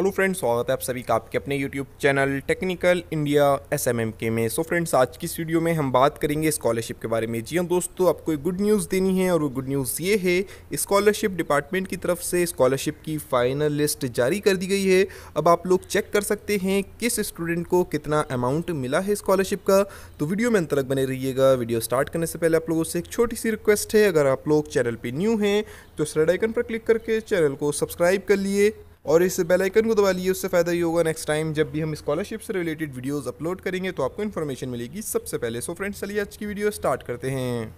hello friends स्वागत है आप सभी का आपके अपने YouTube channel technical India S M M के में सो so फ्रेंड्स आज की इस वीडियो में हम बात करेंगे स्कॉलरशिप के बारे में जी हाँ दोस्तों आपको एक गुड न्यूज़ देनी है और वो गुड न्यूज़ ये है स्कॉलरशिप डिपार्टमेंट की तरफ से स्कॉलरशिप की फाइनल लिस्ट जारी कर दी गई है अब आप लोग चेक कर सकते हैं किस स्टूडेंट को कितना अमाउंट मिला है स्कॉलरशिप का तो वीडियो में अंत बने रहिएगा वीडियो स्टार्ट करने से पहले आप लोगों से एक छोटी सी रिक्वेस्ट है अगर आप लोग चैनल पर न्यू हैं तो सरेड आइकन पर क्लिक करके चैनल को सब्सक्राइब कर लिए और इस बेल आइकन को दबा लिए उससे फ़ायदा ही होगा नेक्स्ट टाइम जब भी हम स्कॉलरशिप से रिलेटेड वीडियोस अपलोड करेंगे तो आपको इन्फॉर्मेशन मिलेगी सबसे पहले सो फ्रेंड्स चलिए आज की वीडियो स्टार्ट करते हैं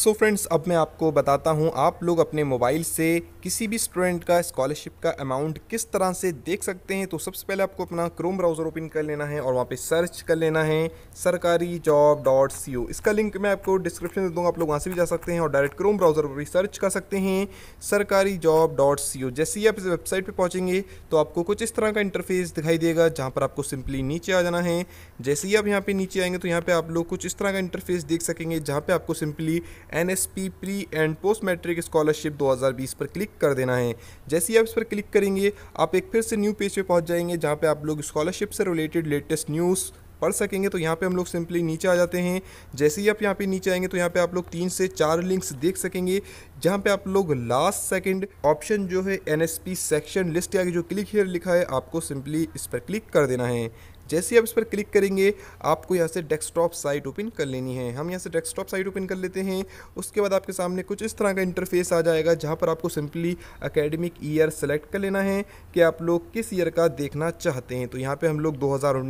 सो so फ्रेंड्स अब मैं आपको बताता हूँ आप लोग अपने मोबाइल से किसी भी स्टूडेंट का स्कॉलरशिप का अमाउंट किस तरह से देख सकते हैं तो सबसे पहले आपको अपना क्रोम ब्राउज़र ओपन कर लेना है और वहाँ पे सर्च कर लेना है सरकारी जॉब डॉट सी ओ इसका लिंक मैं आपको डिस्क्रिप्शन दे दूँगा आप लोग वहाँ से भी जा सकते हैं और डायरेक्ट क्रोम ब्राउज़र पर भी सर्च कर सकते हैं सरकारी जॉब डॉट सी ओ जैसे ही आप इस वेबसाइट पर पहुँचेंगे तो आपको कुछ इस तरह का इंटरफेस दिखाई देगा जहाँ पर आपको सिंपली नीचे आ जाना है जैसे ही आप यहाँ पर नीचे आएंगे तो यहाँ पर आप लोग कुछ इस तरह का इंटरफेस देख सकेंगे जहाँ पर आपको simply N S P pre and post matric scholarship 2020 पर क्लिक कर देना है जैसे ही आप इस पर क्लिक करेंगे आप एक फिर से न्यू पेज पे पहुंच जाएंगे जहां पे आप लोग स्कॉलरशिप से रिलेटेड लेटेस्ट न्यूज़ पढ़ सकेंगे तो यहाँ पे हम लोग सिंपली नीचे आ जाते हैं जैसे ही आप यहाँ पे नीचे आएंगे तो यहाँ पे आप लोग तीन से चार लिंक्स देख सकेंगे जहाँ पे आप लोग लास्ट सेकंड ऑप्शन जो है एनएसपी सेक्शन लिस्ट या आगे जो क्लिक हेयर लिखा है आपको सिंपली इस पर क्लिक कर देना है जैसे आप इस पर क्लिक करेंगे आपको यहाँ से डेस्कटॉप साइट ओपन कर लेनी है हम यहाँ से डेस्कटॉप साइट ओपन कर लेते हैं उसके बाद आपके सामने कुछ इस तरह का इंटरफेस आ जाएगा जहाँ पर आपको सिंपली अकेडमिक ईयर सेलेक्ट कर लेना है कि आप लोग किस ईयर का देखना चाहते हैं तो यहाँ पर हम लोग दो हज़ार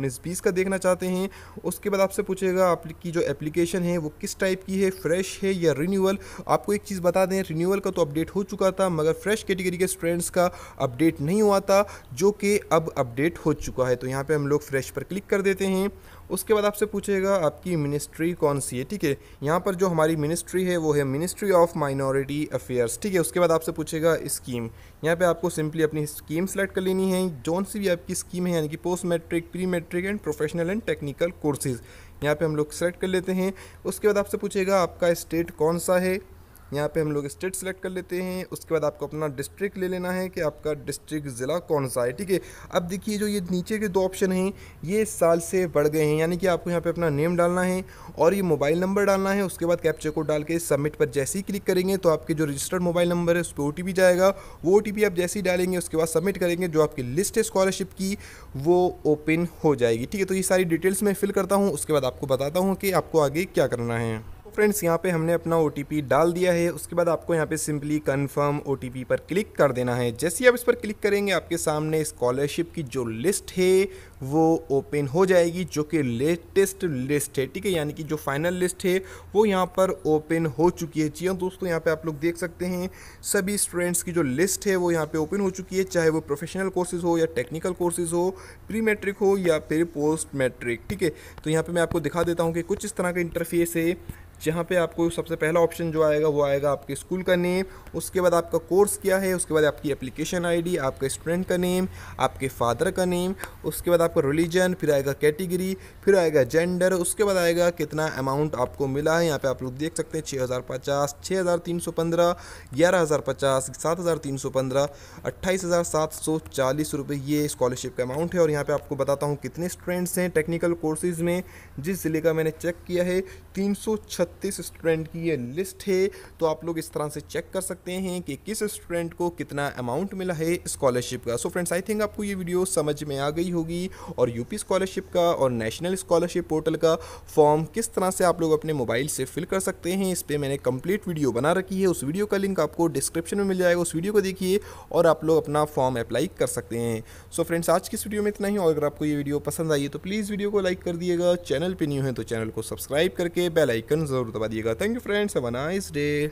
का देखना चाहते हैं उसके बाद आपसे पूछेगा आपकी जो एप्लीकेशन है वो किस टाइप की है फ्रेश है या रिन्यूअल आपको एक चीज़ बता दें रिन्यूअल का तो अपडेट हो चुका था मगर फ्रेश कैटेगरी के स्टूडेंट्स का अपडेट नहीं हुआ था जो कि अब अपडेट हो चुका है तो यहाँ पर हम लोग फ्रेश पर क्लिक कर देते हैं उसके बाद आपसे पूछेगा आपकी मिनिस्ट्री कौन सी है ठीक है यहाँ पर जो हमारी मिनिस्ट्री है वो है मिनिस्ट्री ऑफ माइनॉरिटी अफेयर्स ठीक है उसके बाद आपसे पूछेगा स्कीम यहाँ पे आपको सिंपली अपनी स्कीम सेलेक्ट कर लेनी है जौन सी भी आपकी स्कीम है यानी कि post matric pre matric and professional and technical courses यहाँ पर हम लोग सेलेक्ट कर लेते हैं उसके बाद आपसे पूछेगा आपका स्टेट कौन सा है यहाँ पे हम लोग स्टेट सेलेक्ट कर लेते हैं उसके बाद आपको अपना डिस्ट्रिक्ट ले लेना है कि आपका डिस्ट्रिक्ट ज़िला कौन सा है ठीक है अब देखिए जो ये नीचे के दो ऑप्शन हैं ये साल से बढ़ गए हैं यानी कि आपको यहाँ पर अपना नेम डालना है और ये मोबाइल नंबर डालना है उसके बाद कैप्चर कोड डाल के सबमिट पर जैसे ही क्लिक करेंगे तो आपके जो रजिस्टर्ड मोबाइल नंबर है उस पर ओ जाएगा वो ओ आप जैसे ही डालेंगे उसके बाद सबमिट करेंगे जो आपकी लिस्ट है स्कॉलरशिप की वो ओपन हो जाएगी ठीक है तो ये सारी डिटेल्स मैं फिल करता हूँ उसके बाद आपको बताता हूँ कि आपको आगे क्या करना है फ्रेंड्स यहाँ पे हमने अपना ओ डाल दिया है उसके बाद आपको यहाँ पे सिंपली कन्फर्म ओ पर क्लिक कर देना है जैसे ही आप इस पर क्लिक करेंगे आपके सामने स्कॉलरशिप की जो लिस्ट है वो ओपन हो जाएगी जो कि लेटेस्ट लिस्ट है ठीक है यानी कि जो फाइनल लिस्ट है वो यहाँ पर ओपन हो चुकी है जी हाँ दोस्तों यहाँ पे आप लोग देख सकते हैं सभी स्टूडेंट्स की जो लिस्ट है वो यहाँ पे ओपन हो चुकी है चाहे वो प्रोफेशनल कोर्सेज हो या टेक्निकल कोर्सेज हो प्री मैट्रिक हो या फिर पोस्ट मैट्रिक ठीक है तो यहाँ पर मैं आपको दिखा देता हूँ कि कुछ इस तरह का इंटरफेस है जहाँ पे आपको सबसे पहला ऑप्शन जो आएगा वो आएगा आपके स्कूल का नेम उसके बाद आपका कोर्स क्या है उसके बाद आपकी एप्लीकेशन आईडी आपका स्टूडेंट का नेम आपके फादर का नेम उसके बाद आपका रिलीजन फिर आएगा कैटेगरी फिर आएगा जेंडर उसके बाद आएगा कितना अमाउंट आपको मिला है यहाँ पर आप लोग देख सकते हैं छः हज़ार पचास छः हज़ार तीन सौ पंद्रह ग्यारह हज़ार पचास सात हज़ार तीन सौ पंद्रह अट्ठाईस हज़ार सात सौ चालीस रुपये ये स्कॉलरशिप का अमाउंट है और यहाँ पर आपको बताता हूँ कितने स्टूडेंट्स हैं टेक्निकल कोर्सेज़ में जिस ज़िले का मैंने चेक किया है तीन सौ छत्तीस स्टूडेंट की ये लिस्ट है तो आप लोग इस तरह से चेक कर सकते हैं कि किस स्टूडेंट को कितना अमाउंट मिला है स्कॉलरशिप का सो फ्रेंड्स आई थिंक आपको ये वीडियो समझ में आ गई होगी और यूपी स्कॉलरशिप का और नेशनल स्कॉलरशिप पोर्टल का फॉर्म किस तरह से आप लोग अपने मोबाइल से फिल कर सकते हैं इस पर मैंने कंप्लीट वीडियो बना रखी है उस वीडियो का लिंक आपको डिस्क्रिप्शन में मिल जाएगा उस वीडियो को देखिए और आप लोग अपना फॉर्म अप्लाई कर सकते हैं सो फ्रेंड्स आज की इस वीडियो में इतना ही और अगर आपको ये वीडियो पसंद आई है तो प्लीज़ वीडियो को लाइक कर दिएगा चैनल पर न्यू है तो चैनल को सब्सक्राइब करके आइकन जरूर ज़रूर दबा दिएगा thank you friends have a nice day